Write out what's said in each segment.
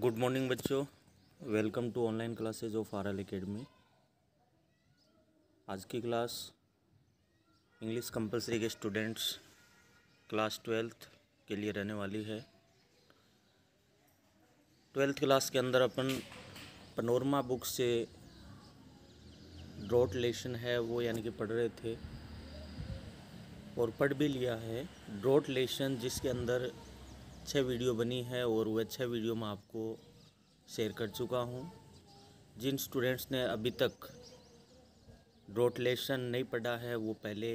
good morning बच्चों welcome to online classes of R L academy आज की class English compulsory के students class twelfth के लिए रहने वाली है ट्वेल्थ क्लास के अंदर अपन पनोरमा बुक से ड्रॉट लेशन है वो यानी कि पढ़ रहे थे और पढ़ भी लिया है ड्रॉट लेशन जिसके अंदर छः वीडियो बनी है और वह छः वीडियो मैं आपको शेयर कर चुका हूँ जिन स्टूडेंट्स ने अभी तक डोटलेशन नहीं पढ़ा है वो पहले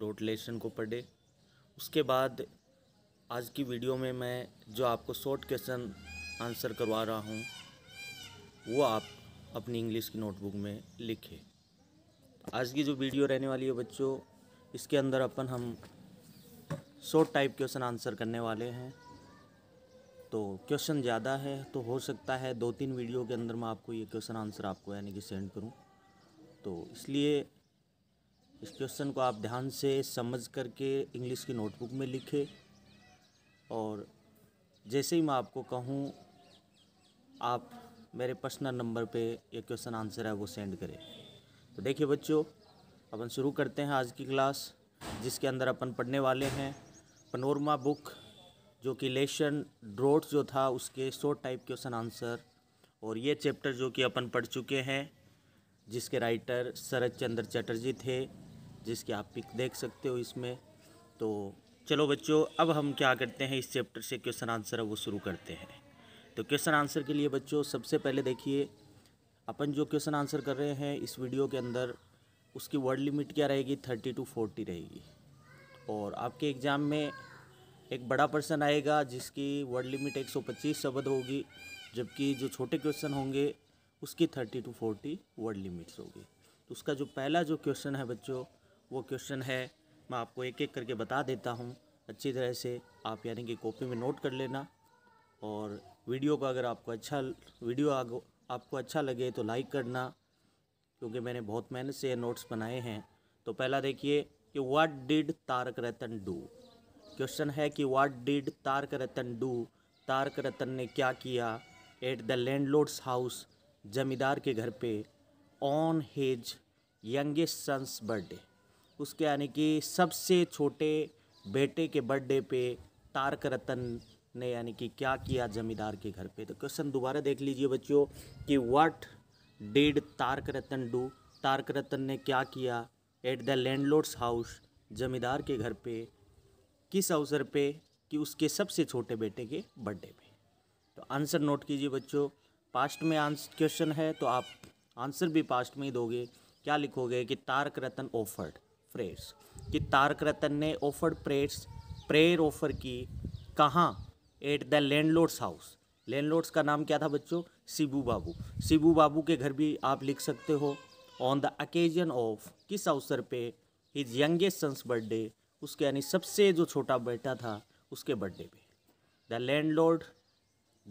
डोटलेशन को पढ़े उसके बाद आज की वीडियो में मैं जो आपको शॉर्ट क्वेश्चन आंसर करवा रहा हूँ वो आप अपनी इंग्लिश की नोटबुक में लिखें आज की जो वीडियो रहने वाली है बच्चों इसके अंदर अपन हम शॉर्ट टाइप क्वेश्चन आंसर करने वाले हैं तो क्वेश्चन ज़्यादा है तो हो सकता है दो तीन वीडियो के अंदर मैं आपको ये क्वेश्चन आंसर आपको यानी कि सेंड करूँ तो इसलिए इस क्वेश्चन को आप ध्यान से समझ करके इंग्लिश की नोटबुक में लिखे और जैसे ही मैं आपको कहूँ आप मेरे पर्सनल नंबर पे ये क्वेश्चन आंसर है वो सेंड करें तो देखिए बच्चों अपन शुरू करते हैं आज की क्लास जिसके अंदर अपन पढ़ने वाले हैं पनोरमा बुक जो कि लेशन ड्रोट्स जो था उसके सौ टाइप क्वेश्चन आंसर और ये चैप्टर जो कि अपन पढ़ चुके हैं जिसके राइटर शरद चंद्र चटर्जी थे जिसके आप पिक देख सकते हो इसमें तो चलो बच्चों अब हम क्या करते हैं इस चैप्टर से क्वेश्चन आंसर अब वो शुरू करते हैं तो क्वेश्चन आंसर के लिए बच्चों सबसे पहले देखिए अपन जो क्वेश्चन आंसर कर रहे हैं इस वीडियो के अंदर उसकी वर्ड लिमिट क्या रहेगी थर्टी टू फोर्टी रहेगी और आपके एग्ज़ाम में एक बड़ा पर्सन आएगा जिसकी वर्ड लिमिट 125 शब्द होगी जबकि जो छोटे क्वेश्चन होंगे उसकी 30 टू 40 वर्ड लिमिट्स होगी तो उसका जो पहला जो क्वेश्चन है बच्चों वो क्वेश्चन है मैं आपको एक एक करके बता देता हूँ अच्छी तरह से आप यानी कि कॉपी में नोट कर लेना और वीडियो को अगर आपको अच्छा वीडियो आपको अच्छा लगे तो लाइक करना क्योंकि मैंने बहुत मेहनत से नोट्स बनाए हैं तो पहला देखिए कि what did Tarak Ratan do question है कि what did Tarak Ratan do Tarak Ratan ने क्या किया एट द लैंडलॉर्ड्स हाउस जमींदार के घर पे on his youngest son's birthday उसके यानी कि सबसे छोटे बेटे के बर्थडे पे तारक रतन ने यानी कि क्या किया जमींदार के घर पे तो क्वेश्चन दोबारा देख लीजिए बच्चों कि what did Tarak Ratan do Tarak Ratan ने क्या किया एट द लैंडलॉर्ड्स हाउस जमींदार के घर पे किस अवसर पे कि उसके सबसे छोटे बेटे के बर्थडे पे तो आंसर नोट कीजिए बच्चों पास्ट में आंसर क्वेश्चन है तो आप आंसर भी पास्ट में ही दोगे क्या लिखोगे कि तारक रतन ऑफर्ड प्रेयर्स कि तारक रतन ने ऑफर्ड प्रेयर्स प्रेयर ऑफर की कहाँ at the landlord's house landlord's का नाम क्या था बच्चों शिबू बाबू शिबू बाबू के घर भी आप लिख सकते हो ऑन द अकेजन ऑफ किस अवसर पे हिज यंगेस्ट सन्स बर्थडे उसके यानी सबसे जो छोटा बेटा था उसके बर्थडे पे the landlord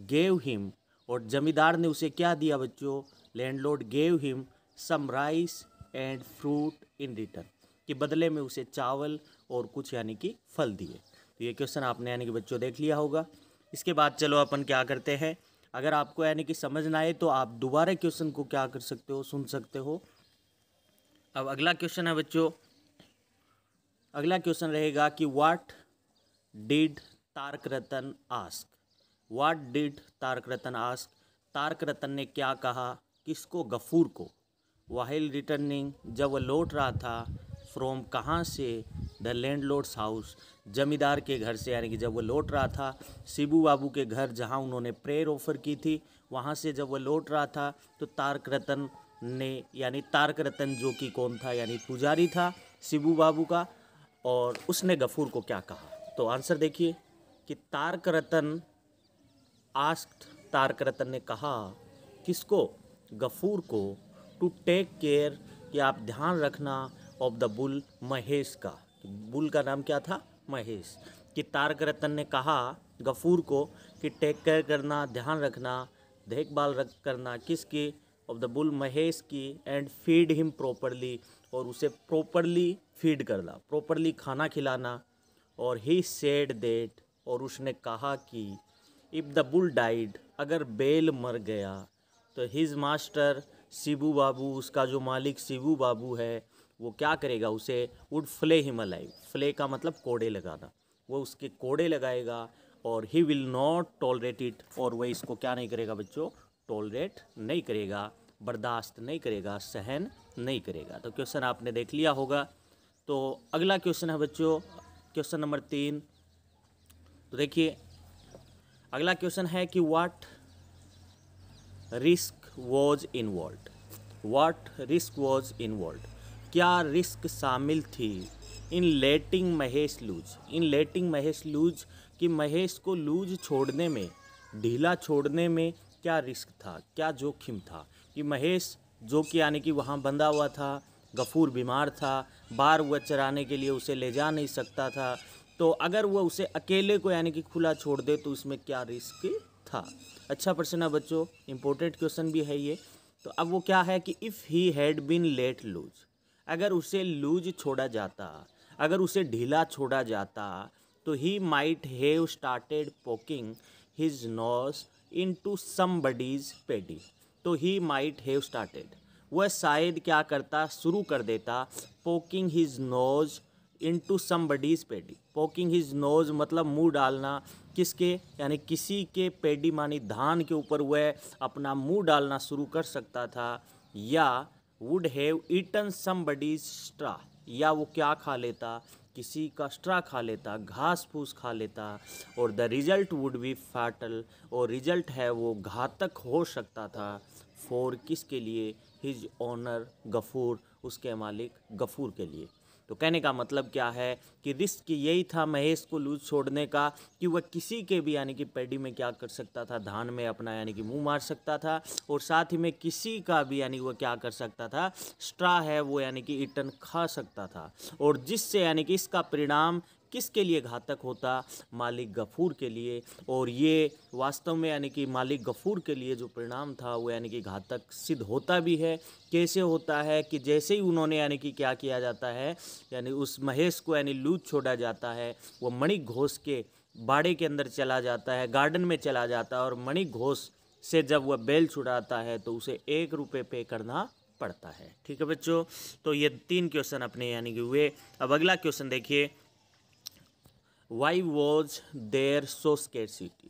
gave him और जमींदार ने उसे क्या दिया बच्चों landlord gave him some rice and fruit in return कि बदले में उसे चावल और कुछ यानी कि फल दिए तो ये क्वेश्चन आपने यानी कि बच्चों देख लिया होगा इसके बाद चलो अपन क्या करते हैं अगर आपको यानी कि समझ ना आए तो आप दोबारा क्वेश्चन को क्या कर सकते हो सुन सकते हो अब अगला क्वेश्चन है बच्चों अगला क्वेश्चन रहेगा कि what did Tarak Ratan ask what did Tarak Ratan ask Tarak Ratan ने क्या कहा किसको गफूर को वाहिल रिटर्निंग जब वह लौट रहा था फ्रॉम कहाँ से द लैंड लॉर्ड्स हाउस जमींदार के घर से यानी कि जब वह लौट रहा था शिबू बाबू के घर जहाँ उन्होंने प्रेयर ऑफर की थी वहाँ से जब वह लौट रहा था तो तारक रतन ने यानी तारक रतन जो कि कौन था यानी पुजारी था शिबू बाबू का और उसने गफूर को क्या कहा तो आंसर देखिए कि तारक रतन आस्क तारक रतन ने कहा किसको गफूर को टू टेक केयर कि आप ध्यान रखना ऑफ द बुल महेश का बुल का नाम क्या था महेश कि तारक रतन ने कहा गफूर को कि टेक केयर करना ध्यान रखना देखभाल रख करना किसकी ऑफ द बुल महेश की एंड फीड हिम प्रॉपरली और उसे प्रॉपरली फीड करना प्रॉपरली खाना खिलाना और ही सेड देट और उसने कहा कि इफ़ द बुल डाइड अगर बेल मर गया तो हिज़ मास्टर शिबू बाबू उसका जो मालिक शिबू बाबू है वो क्या करेगा उसे वुड फ्ले हिम मलाई फ्ले का मतलब कोड़े लगाना वो उसके कोड़े लगाएगा और he will not tolerate it और वह इसको क्या नहीं करेगा बच्चों टॉलरेट नहीं करेगा बर्दाश्त नहीं करेगा सहन नहीं करेगा तो क्वेश्चन आपने देख लिया होगा तो अगला क्वेश्चन है बच्चों क्वेश्चन नंबर तीन तो देखिए अगला क्वेश्चन है कि what risk was involve what risk was involve क्या रिस्क शामिल थी in letting Mahesh loose in letting Mahesh loose कि महेश को लूज छोड़ने में ढीला छोड़ने में क्या रिस्क था क्या जोखिम था कि महेश जो कि यानी कि वहाँ बंधा हुआ था गफूर बीमार था बार वह चराने के लिए उसे ले जा नहीं सकता था तो अगर वह उसे अकेले को यानी कि खुला छोड़ दे तो उसमें क्या रिस्क था अच्छा प्रश्न है बच्चों इम्पोर्टेंट क्वेश्चन भी है ये तो अब वो क्या है कि if he had been let loose अगर उसे लूज छोड़ा जाता अगर उसे ढीला छोड़ा जाता तो he might have started poking his nose into body's paddy तो ही माइट हैव स्टार्टेड वह शायद क्या करता शुरू कर देता poking his nose into somebody's paddy poking his nose मतलब मुंह डालना किसके यानी किसी के पेडी मानी धान के ऊपर वह अपना मुंह डालना शुरू कर सकता था या would have eaten somebody's straw या वो क्या खा लेता किसी का स्ट्रा खा लेता घास फूस खा लेता और the result would be fatal और रिजल्ट है वो घातक हो सकता था फोर किसके लिए हिज ऑनर गफ़ूर उसके मालिक गफ़ूर के लिए तो कहने का मतलब क्या है कि रिस्क यही था महेश को लूज छोड़ने का कि वह किसी के भी यानी कि पेडी में क्या कर सकता था धान में अपना यानी कि मुंह मार सकता था और साथ ही में किसी का भी यानी वह क्या कर सकता था स्ट्रा है वो यानी कि ईटन खा सकता था और जिससे यानी कि इसका परिणाम किसके लिए घातक होता मालिक गफ़ूर के लिए और ये वास्तव में यानी कि मालिक गफ़ूर के लिए जो परिणाम था वो यानी कि घातक सिद्ध होता भी है कैसे होता है कि जैसे ही उन्होंने यानी कि क्या किया जाता है यानी उस महेश को यानी लूज छोड़ा जाता है वो मणिक घोष के बाड़े के अंदर चला जाता है गार्डन में चला जाता है और मणिक घोष से जब वह बेल छुड़ाता है तो उसे एक रुपये पे करना पड़ता है ठीक है बच्चों तो ये तीन क्वेश्चन अपने यानी कि हुए अब अगला क्वेश्चन देखिए why was there so scarcity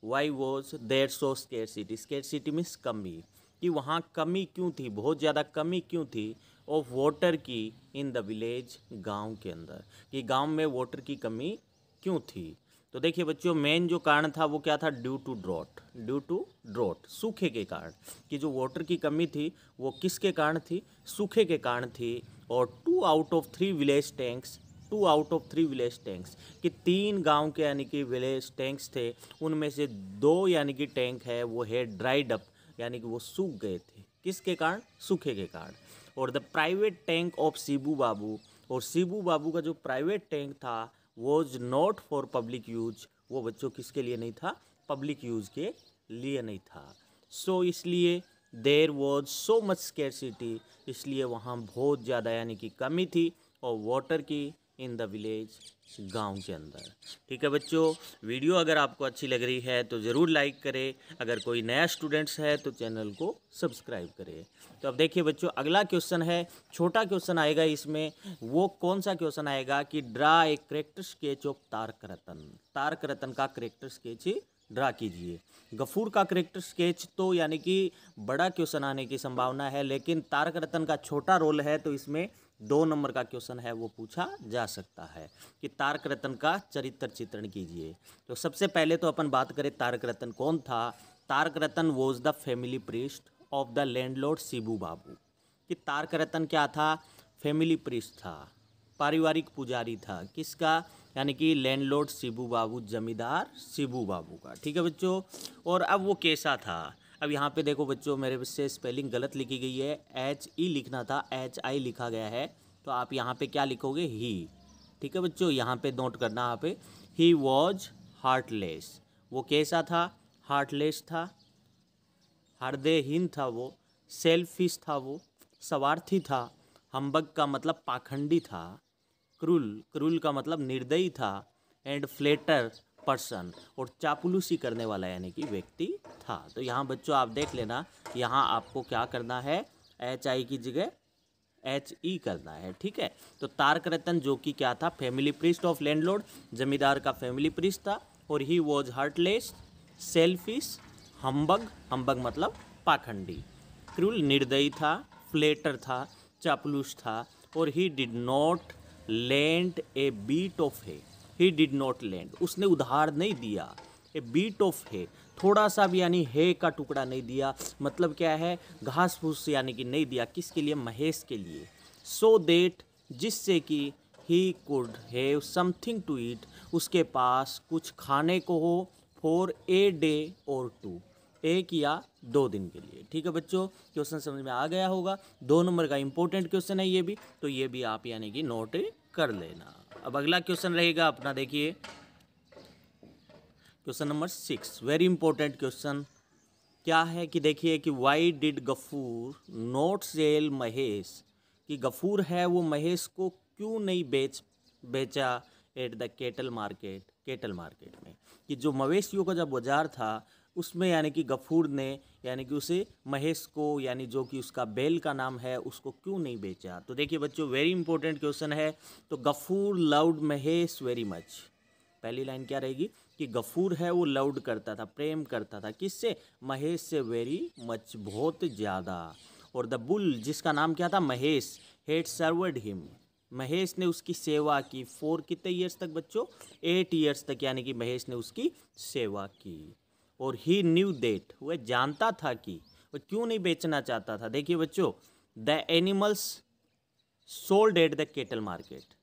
why was there so scarcity scarcity means कमी कि वहाँ कमी क्यों थी बहुत ज़्यादा कमी क्यों थी ऑफ वाटर की इन द विलेज गांव के अंदर कि गांव में वाटर की कमी क्यों थी तो देखिए बच्चों मेन जो कारण था वो क्या था due to drought due to drought सूखे के कारण कि जो वाटर की कमी थी वो किसके कारण थी सूखे के कारण थी और two out of three village tanks two out of three village tanks कि तीन गांव के यानी कि विलेज टैंक्स थे उनमें से दो यानी कि टैंक है वो है ड्राइड अप यानी कि वो सूख गए थे किसके कारण सूखे के कारण और the private tank of Shibu Babu और सीबू बाबू का जो प्राइवेट टैंक था was not for public use वो बच्चों किसके लिए नहीं था पब्लिक यूज के लिए नहीं था सो so, इसलिए there was so much scarcity इसलिए वहाँ बहुत ज़्यादा यानी कि कमी थी और वाटर की इन द विलेज गांव के अंदर ठीक है बच्चों वीडियो अगर आपको अच्छी लग रही है तो ज़रूर लाइक करें अगर कोई नया स्टूडेंट्स है तो चैनल को सब्सक्राइब करें तो अब देखिए बच्चों अगला क्वेश्चन है छोटा क्वेश्चन आएगा इसमें वो कौन सा क्वेश्चन आएगा कि draw a character sketch of Tarak Ratan Tarak Ratan का करेक्टर स्केच ड्रा कीजिए गफूर का करेक्टर स्केच तो यानी कि बड़ा क्वेश्चन आने की संभावना है लेकिन तारक रतन का छोटा रोल है तो इसमें दो नंबर का क्वेश्चन है वो पूछा जा सकता है कि तारक रतन का चरित्र चित्रण कीजिए तो सबसे पहले तो अपन बात करें तारक रतन कौन था Tarak Ratan was the family priest of the landlord Shibu Babu कि तारक रतन क्या था फैमिली प्रिस्ट था पारिवारिक पुजारी था किसका यानी कि लैंडलॉर्ड शिबू बाबू जमींदार शिबू बाबू का ठीक है बच्चों और अब वो कैसा था अब यहाँ पे देखो बच्चों मेरे से स्पेलिंग गलत लिखी गई है एच ई e लिखना था एच आई लिखा गया है तो आप यहाँ पे क्या लिखोगे ही ठीक है बच्चों यहाँ पे नोट करना यहाँ पे ही वॉज हार्टलेस वो कैसा था हार्टलेस था हृदयहीन था वो सेल्फिश था वो स्वार्थी था हम्बक का मतलब पाखंडी था क्रूल क्रूल का मतलब निर्दयी था एंड फ्लेटर पर्सन और चापलूसी करने वाला यानी कि व्यक्ति था तो यहाँ बच्चों आप देख लेना यहाँ आपको क्या करना है एच आई की जगह एच ई e करना है ठीक है तो तारक रतन जो कि क्या था फैमिली प्रिस्ट ऑफ लैंडलॉर्ड जमींदार का फैमिली प्रिस्ट था और he was heartless selfish humbug humbug मतलब पाखंडी क्रूल निर्दयी था फ्लेटर था चापलूस था और he did not lent a bit of hay he did not lend उसने उधार नहीं दिया ए बीट ऑफ है थोड़ा सा भी यानी हे का टुकड़ा नहीं दिया मतलब क्या है घास फूस यानी कि नहीं दिया किसके लिए महेश के लिए सो देट जिससे कि he could have something to eat उसके पास कुछ खाने को हो फॉर ए डे और टू एक या दो दिन के लिए ठीक है बच्चों क्वेश्चन समझ में आ गया होगा दो नंबर का इंपॉर्टेंट क्वेश्चन है ये भी तो ये भी आप यानी कि नोट कर लेना अब अगला क्वेश्चन रहेगा अपना देखिए question number six very important question क्या है कि देखिए कि why did Gafoor not sell Mahesh कि गफूर है वो महेश को क्यों नहीं बेच बेचा at the cattle market cattle market में कि जो मवेशियों का जब बाजार था उसमें यानी कि गफूर ने यानी कि उसे महेश को यानी जो कि उसका बेल का नाम है उसको क्यों नहीं बेचा तो देखिए बच्चों वेरी इंपॉर्टेंट क्वेश्चन है तो Gafoor loved Mahesh very much पहली लाइन क्या रहेगी कि गफूर है वो लव्ड करता था प्रेम करता था किससे महेश से वेरी मच बहुत ज़्यादा और द बुल जिसका नाम क्या था Mahesh had served him Mahesh ने उसकी सेवा की फोर कितने ईयर्स तक बच्चों एट ईयर्स तक यानी कि महेश ने उसकी सेवा की और ही न्यू डेट वह जानता था कि वह क्यों नहीं बेचना चाहता था देखिए बच्चों the animals sold at the cattle market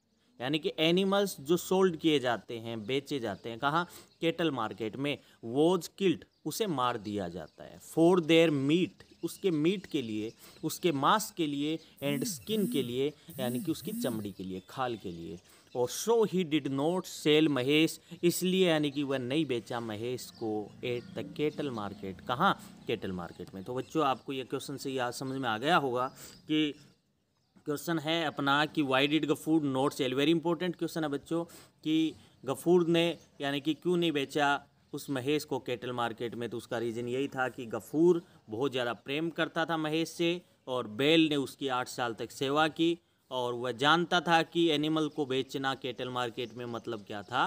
यानी कि एनिमल्स जो सोल्ड किए जाते हैं बेचे जाते हैं कहाँ केटल मार्केट में वोज किल्ट उसे मार दिया जाता है फॉर देयर मीट उसके मीट के लिए उसके मांस के लिए एंड स्किन के लिए यानी कि उसकी चमड़ी के लिए खाल के लिए और so he did not sell Mahesh इसलिए यानी कि वह नहीं बेचा महेश को एट द केटल मार्केट कहाँ केटल मार्केट में तो बच्चों आपको यह क्वेश्चन से याद समझ में आ गया होगा कि क्वेश्चन है अपना कि why did Gafur not sell very important question है बच्चों कि गफूर ने यानी कि क्यों नहीं बेचा उस महेश को केटल मार्केट में तो उसका रीज़न यही था कि गफूर बहुत ज़्यादा प्रेम करता था महेश से और बेल ने उसकी आठ साल तक सेवा की और वह जानता था कि एनिमल को बेचना केटल मार्केट में मतलब क्या था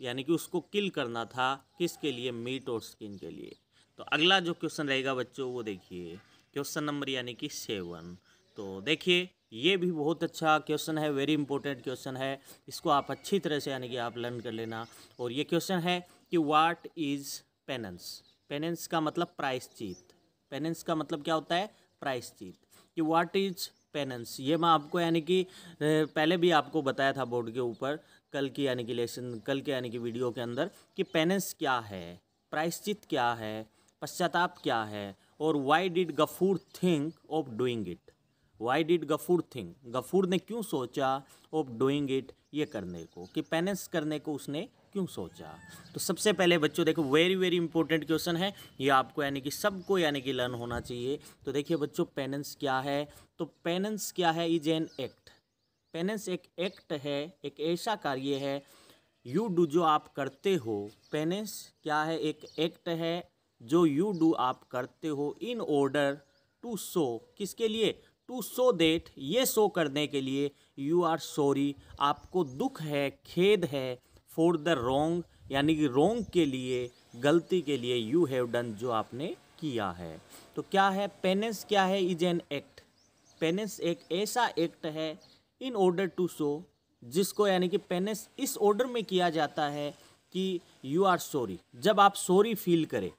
यानी कि उसको किल करना था किसके लिए मीट और स्किन के लिए तो अगला जो क्वेश्चन रहेगा बच्चों वो देखिए क्वेश्चन नंबर यानी कि सेवन तो देखिए ये भी बहुत अच्छा क्वेश्चन है वेरी इंपॉर्टेंट क्वेश्चन है इसको आप अच्छी तरह से यानी कि आप लर्न कर लेना और ये क्वेश्चन है कि वाट इज़ पेनेंस पेनेंस का मतलब प्राइस चीत पेनेंस का मतलब क्या होता है प्राइस चीत कि वाट इज पेनेंस ये मैं आपको यानी कि पहले भी आपको बताया था बोर्ड के ऊपर कल की यानी कि लेसन कल के यानी कि वीडियो के अंदर कि पेनेंस क्या है प्रायश्चित क्या है पश्चाताप क्या है और why did Gafur think of doing it why did Gafur think Gafur ने क्यों सोचा ऑफ डूइंग इट ये करने को कि पेनेंस करने को उसने क्यों सोचा तो सबसे पहले बच्चों देखो वेरी वेरी इंपॉर्टेंट क्वेश्चन है ये आपको यानी कि सबको यानी कि लर्न होना चाहिए तो देखिए बच्चों पेनेंस क्या है तो पेनेंस क्या है इज एन एक्ट पेनेंस एक एक्ट है एक ऐसा कार्य है यू डू जो आप करते हो पेनेंस क्या है एक एक्ट है जो यू डू आप करते हो इन ऑर्डर टू शो किसके लिए टू शो देट ये शो करने के लिए यू आर सॉरी आपको दुख है खेद है फॉर द रोंग यानी कि रोंग के लिए गलती के लिए यू हैव डन जो आपने किया है तो क्या है पेनेंस क्या है इज एन एक्ट पेनेंस एक ऐसा एक्ट है इन ऑर्डर टू शो जिसको यानी कि पेनेंस इस ऑर्डर में किया जाता है कि यू आर सॉरी जब आप सॉरी फील करें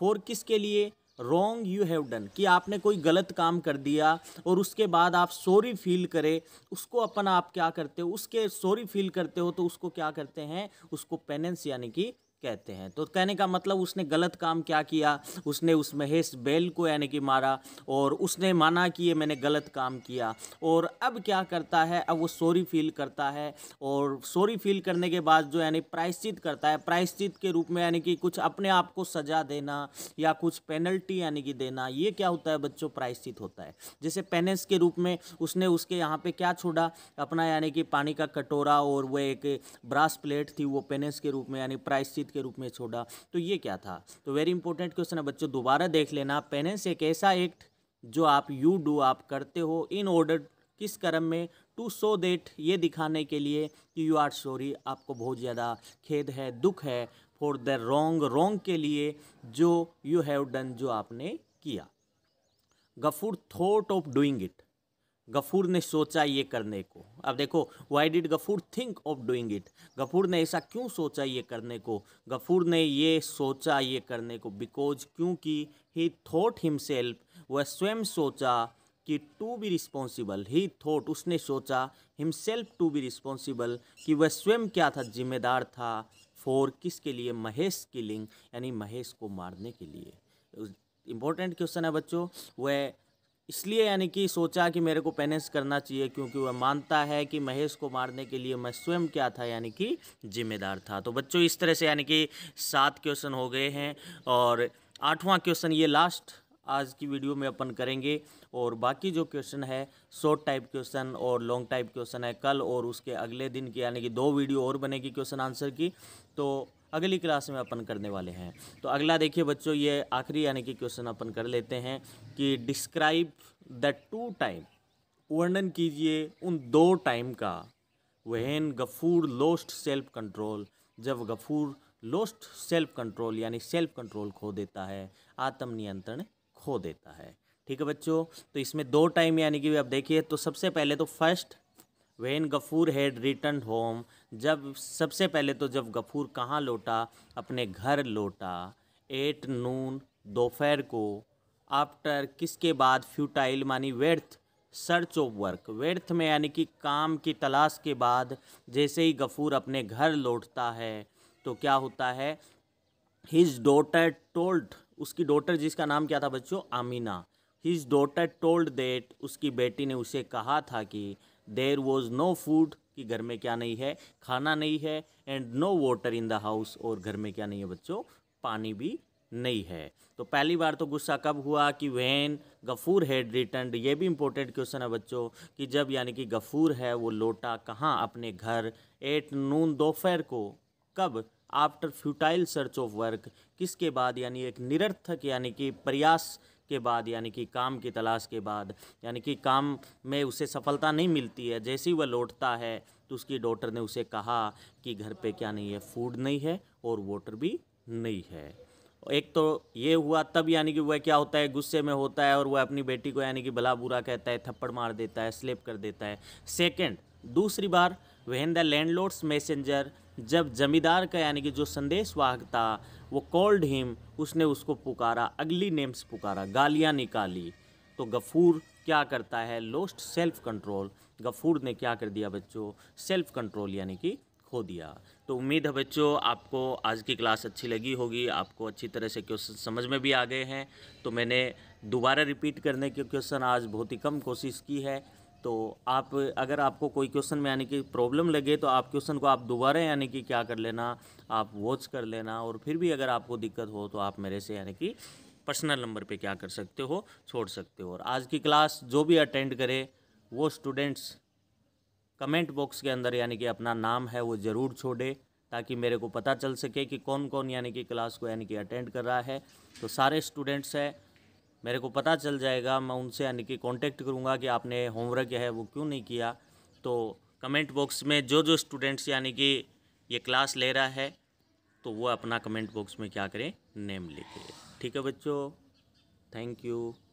फॉर किसके लिए रॉन्ग यू हैव डन कि आपने कोई गलत काम कर दिया और उसके बाद आप सॉरी फील करें उसको अपन आप क्या करते हो उसके सॉरी फील करते हो तो उसको क्या करते हैं उसको पेनेंस यानी कि कहते हैं तो कहने का मतलब उसने गलत काम क्या किया उसने उस महेश बैल को यानी कि मारा और उसने माना कि ये मैंने गलत काम किया और अब क्या करता है अब वो सॉरी फील करता है और सॉरी फील करने के बाद जो यानी प्रायश्चित करता है प्रायश्चित के रूप में यानी कि कुछ अपने आप को सजा देना या कुछ पेनल्टी यानी कि देना ये क्या होता है बच्चों प्रायश्चित होता है जैसे पेनेंस के रूप में उसने उसके यहाँ पर क्या छोड़ा अपना यानी कि पानी का कटोरा और वह एक ब्रास प्लेट थी वो पेनेंस के रूप में यानी प्रायश्चित संबंधित के रूप में छोड़ा तो ये क्या था तो वेरी इंपॉर्टेंट क्वेश्चन है बच्चों दोबारा देख लेना पेनेंस एक ऐसा एक्ट जो आप यू डू आप करते हो इन ऑर्डर किस क्रम में टू सो देट ये दिखाने के लिए कि यू आर सॉरी आपको बहुत ज़्यादा खेद है दुख है फॉर द रोंग रोंग के लिए जो यू हैव डन जो आपने किया Gafur thought of doing it Gafur ने सोचा ये करने को अब देखो why did Gafur think of doing it Gafur ने ऐसा क्यों सोचा ये करने को गफूर ने ये सोचा ये करने को बिकॉज क्योंकि ही थॉट हिमसेल्फ वह स्वयं सोचा कि to be responsible he thought उसने सोचा हिमसेल्फ टू बी रिस्पॉन्सिबल कि वह स्वयं क्या था जिम्मेदार था फॉर किसके लिए महेश किलिंग यानी महेश को मारने के लिए इंपॉर्टेंट क्वेश्चन है बच्चों वह इसलिए यानी कि सोचा कि मेरे को पेनेंस करना चाहिए क्योंकि वह मानता है कि महेश को मारने के लिए मैं स्वयं क्या था यानी कि जिम्मेदार था तो बच्चों इस तरह से यानी कि सात क्वेश्चन हो गए हैं और आठवां क्वेश्चन ये लास्ट आज की वीडियो में अपन करेंगे और बाकी जो क्वेश्चन है शॉर्ट टाइप क्वेश्चन और लॉन्ग टाइप क्वेश्चन है कल और उसके अगले दिन की यानी कि दो वीडियो और बनेगी क्वेश्चन आंसर की तो अगली क्लास में अपन करने वाले हैं तो अगला देखिए बच्चों ये आखिरी यानी कि क्वेश्चन अपन कर लेते हैं कि डिस्क्राइब द टू टाइम वर्णन कीजिए उन दो टाइम का वहन गफूर लोस्ट सेल्फ कंट्रोल जब गफूर लोस्ट सेल्फ कंट्रोल यानी सेल्फ कंट्रोल खो देता है आत्म नियंत्रण खो देता है ठीक है बच्चों तो इसमें दो टाइम यानी कि आप देखिए तो सबसे पहले तो first when Gafur had return home जब सबसे पहले तो जब गफ़ूर कहाँ लौटा अपने घर लौटा एट नून दोपहर को आफ्टर किसके बाद फ्यूटाइल मानी व्यर्थ सर्च ऑफ वर्क व्यर्थ में यानी कि काम की तलाश के बाद जैसे ही गफ़ूर अपने घर लौटता है तो क्या होता है हिज डोटर टोल्ड उसकी डोटर जिसका नाम क्या था बच्चों Amina his daughter told that उसकी बेटी ने उसे कहा था कि देर वॉज नो फूड कि घर में क्या नहीं है खाना नहीं है and no water in the house और घर में क्या नहीं है बच्चों पानी भी नहीं है तो पहली बार तो गुस्सा कब हुआ कि वैन गफूर हैड रिटर्न ये भी इम्पोर्टेंट क्वेश्चन है बच्चों कि जब यानी कि गफूर है वो लौटा कहाँ अपने घर एट नून दोपहर को कब after futile search of work किसके बाद यानी एक निरर्थक यानी कि प्रयास के बाद यानी कि काम की तलाश के बाद यानी कि काम में उसे सफलता नहीं मिलती है जैसे ही वह लौटता है तो उसकी डॉटर ने उसे कहा कि घर पे क्या नहीं है फूड नहीं है और वाटर भी नहीं है एक तो ये हुआ तब यानी कि वह क्या होता है गुस्से में होता है और वह अपनी बेटी को यानी कि भला बुरा कहता है थप्पड़ मार देता है स्लेप कर देता है सेकेंड दूसरी बार वहन द लैंडलॉर्ड्स मैसेंजर जब जमींदार का यानी कि जो वाहक था वो कॉल्ड हिम उसने उसको पुकारा अगली नेम्स पुकारा गालियाँ निकाली तो गफूर क्या करता है लोस्ट सेल्फ कंट्रोल गफूर ने क्या कर दिया बच्चों सेल्फ कंट्रोल यानी कि खो दिया तो उम्मीद है बच्चों आपको आज की क्लास अच्छी लगी होगी आपको अच्छी तरह से क्वेश्चन समझ में भी आ गए हैं तो मैंने दोबारा रिपीट करने के क्वेश्चन आज बहुत ही कम कोशिश की है तो आप अगर आपको कोई क्वेश्चन में यानी कि प्रॉब्लम लगे तो आप क्वेश्चन को आप दोबारा यानी कि क्या कर लेना आप वॉच कर लेना और फिर भी अगर आपको दिक्कत हो तो आप मेरे से यानी कि पर्सनल नंबर पे क्या कर सकते हो छोड़ सकते हो और आज की क्लास जो भी अटेंड करे वो स्टूडेंट्स कमेंट बॉक्स के अंदर यानी कि अपना नाम है वो ज़रूर छोड़े ताकि मेरे को पता चल सके कि कौन कौन यानी कि क्लास को यानी कि अटेंड कर रहा है तो सारे स्टूडेंट्स हैं मेरे को पता चल जाएगा मैं उनसे यानी कि कॉन्टेक्ट करूँगा कि आपने होमवर्क है वो क्यों नहीं किया तो कमेंट बॉक्स में जो जो स्टूडेंट्स यानी कि ये क्लास ले रहा है तो वो अपना कमेंट बॉक्स में क्या करें नेम लिखे ठीक है बच्चों थैंक यू